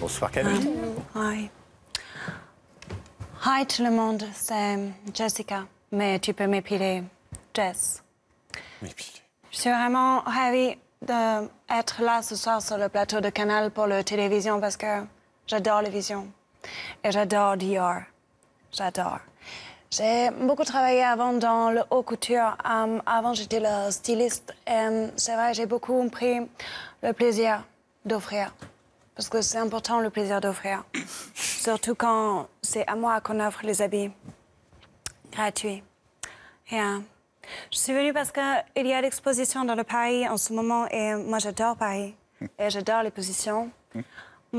Bonsoir Camille. Hi. Hi tout le monde, c'est Jessica, mais tu peux m'épiler Jess. Je suis vraiment ravie d'être là ce soir sur le plateau de Canal pour la télévision parce que j'adore les visions. Et j'adore Dior. J'adore. J'ai beaucoup travaillé avant dans le haut couture. Euh, avant, j'étais le styliste. c'est vrai, j'ai beaucoup pris le plaisir d'offrir. Parce que c'est important le plaisir d'offrir. Surtout quand c'est à moi qu'on offre les habits gratuits. Et, je suis venue parce qu'il y a l'exposition dans le Paris en ce moment et moi j'adore Paris. Et j'adore les positions.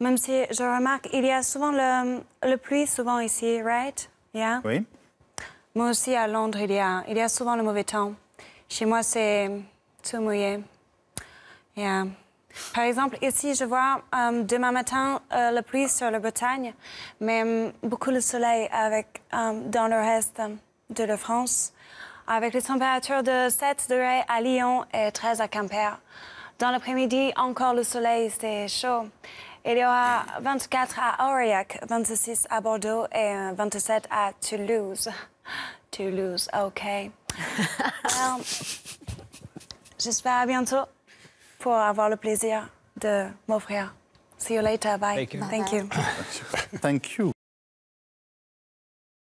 Même si je remarque, il y a souvent le, pluie, souvent ici, right? Yeah. Oui. Moi aussi, à Londres, il y a, il y souvent le mauvais temps. Chez moi, c'est tout mouillé. Yeah. Par exemple, ici, je vois euh, demain matin euh, le la pluie sur la Bretagne, mais euh, beaucoup le soleil avec, dans le reste de la France, avec les températures de 7 degrés à Lyon et 13 à Quimper. Dans l'après-midi, encore le soleil, c'est chaud. Il y aura 24 à Aurillac, 26 à Bordeaux et 27 euh, à Toulouse. Toulouse, OK. Euh, j'espère à bientôt pour avoir le plaisir de m'offrir. See you later. Bye. Thank you. Thank you.